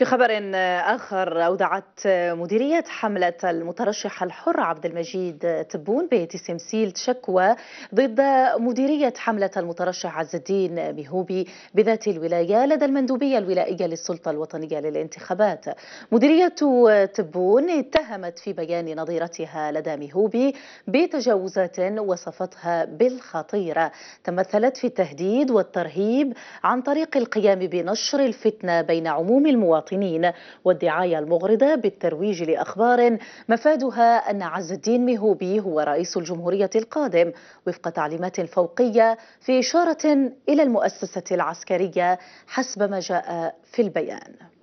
في خبر آخر أودعت مديرية حملة المترشح الحر عبد المجيد تبون بتسمسيل شكوى ضد مديرية حملة المترشح عز الدين مهوبي بذات الولاية لدى المندوبية الولائية للسلطة الوطنية للانتخابات مديرية تبون اتهمت في بيان نظيرتها لدى مهوبي بتجاوزات وصفتها بالخطيرة تمثلت في التهديد والترهيب عن طريق القيام بنشر الفتنة بين عموم المواطنين المواطنين والدعاية المغرضة بالترويج لأخبار مفادها أن عز الدين ميهوبي هو رئيس الجمهورية القادم وفق تعليمات فوقية في إشارة إلى المؤسسة العسكرية حسب ما جاء في البيان